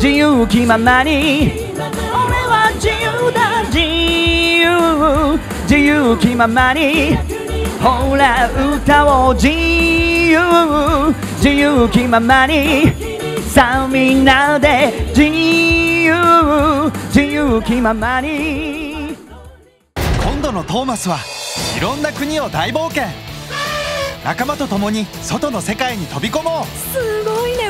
自由気ままに俺は自由だ自由自由気ままにほら歌おう自由自由気ままにさあみんなで自由自由気ままに今度のトーマスはいろんな国を大冒険仲間と共に外の世界に飛び込もうすごいね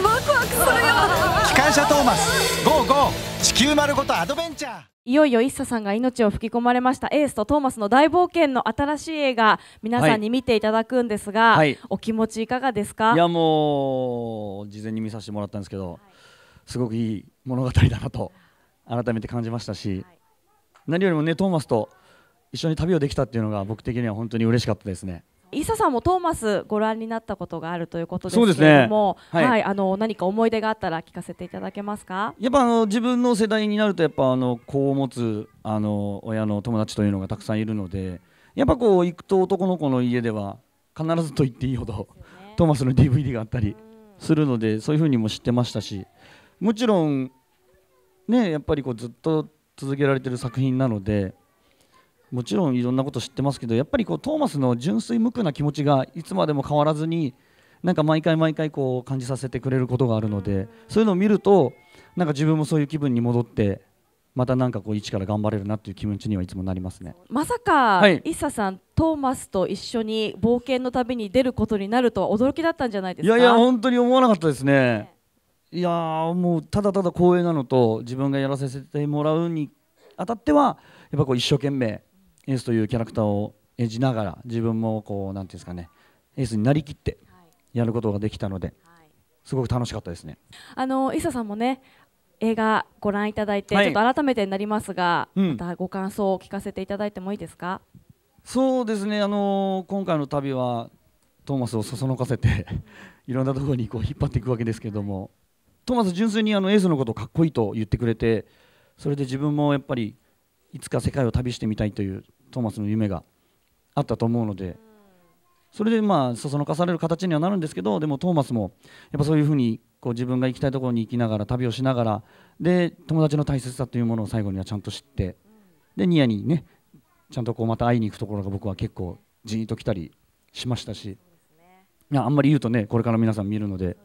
機関車トーマス55地球丸ごとアドベンチャーいよいよ ＩＳＳＡ さんが命を吹き込まれましたエースとトーマスの大冒険の新しい映画皆さんに見ていただくんですが、はい、お気持ちいかがですかいやもう事前に見させてもらったんですけど、はい、すごくいい物語だなと改めて感じましたし、はい、何よりもねトーマスと一緒に旅をできたっていうのが僕的には本当に嬉しかったですね。伊佐さんもトーマスご覧になったことがあるということですけれども、ね、はい、はい、あの何か思い出があったら聞かせていただけますか。やっぱあの自分の世代になるとやっぱあの子を持つあの親の友達というのがたくさんいるので、やっぱこう行くと男の子の家では必ずと言っていいほど、ね、トーマスの DVD があったりするので、うん、そういうふうにも知ってましたし、もちろんねやっぱりこうずっと続けられてる作品なので。もちろんいろんなこと知ってますけどやっぱりこうトーマスの純粋無垢な気持ちがいつまでも変わらずになんか毎回毎回こう感じさせてくれることがあるのでそういうのを見るとなんか自分もそういう気分に戻ってまたなんかこう一から頑張れるなっていう気持ちにはいつもなりますねまさか、はい、イッサさんトーマスと一緒に冒険の旅に出ることになるとは驚きだったんじゃないですかいやいや本当に思わなかったですね、ね、いやもうただただ光栄なのと自分がやらせてもらうにあたってはやっぱこう一生懸命エースというキャラクターを演じながら自分もこうなんていうんですかねエースになりきってやることができたので、すごく楽しかったですね。あの伊佐さんもね映画ご覧いただいて、はい、ちょっと改めてになりますが、うん、またご感想を聞かせていただいてもいいですか。そうですね。あの今回の旅はトーマスをそそのかせて いろんなところにこう引っ張っていくわけですけども、トーマス純粋にあのエースのことをかっこいいと言ってくれて、それで自分もやっぱりいつか世界を旅してみたいというトーマスの夢があったと思うのでそれでまあそそのかされる形にはなるんですけどでもトーマスもやっぱそういうふうにこう自分が行きたいところに行きながら旅をしながらで友達の大切さというものを最後にはちゃんと知ってでニアにねちゃんとこうまた会いに行くところが僕は結構じーっと来たりしましたしいやあんまり言うとねこれから皆さん見るので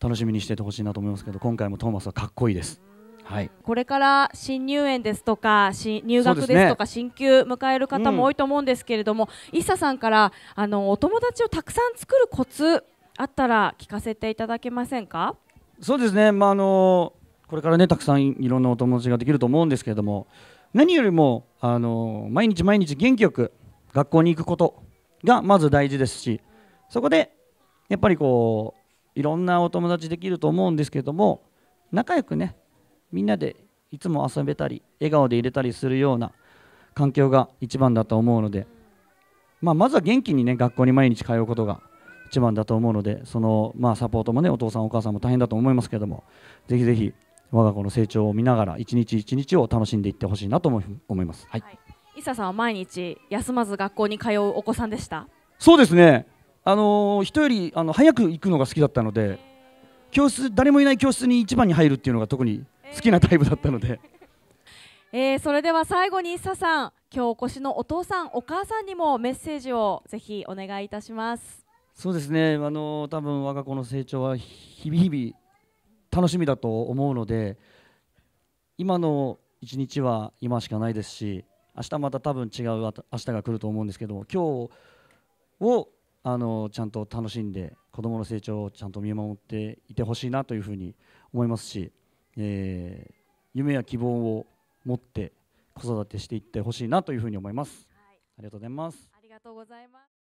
楽しみにしててほしいなと思いますけど今回もトーマスはかっこいいです。はい、これから新入園ですとか入学ですとか進級迎える方も多いと思うんですけれども、うん、さんからあのお友達をたくさん作るコツあったら聞かせていただけませんかそうですね、まあ、あのこれからねたくさんいろんなお友達ができると思うんですけれども何よりもあの毎日毎日元気よく学校に行くことがまず大事ですしそこでやっぱりこういろんなお友達できると思うんですけれども仲良くねみんなでいつも遊べたり笑顔でいれたりするような環境が一番だと思うので、まあ、まずは元気にね学校に毎日通うことが一番だと思うのでその、まあ、サポートもねお父さんお母さんも大変だと思いますけどもぜひぜひ我が子の成長を見ながら一日一日を楽しんでいってほしいなと思います、はい、はい、伊佐さんは毎日休まず学校に通うお子さんでしたそうですねあのー、人よりあの早く行くのが好きだったので教室誰もいない教室に一番に入るっていうのが特に 好きなタイプだったので、えー、それでは最後に ISSA さん今日お越しのお父さんお母さんにもメッセージをぜひお願いいたしますそうですねあの多分我が子の成長は日々日々楽しみだと思うので今の一日は今しかないですし明日また多分違う明日が来ると思うんですけど今日をあのちゃんと楽しんで子どもの成長をちゃんと見守っていてほしいなというふうに思いますしえー、夢や希望を持って子育てしていってほしいなというふうに思います。ありがとうございます。ありがとうございます。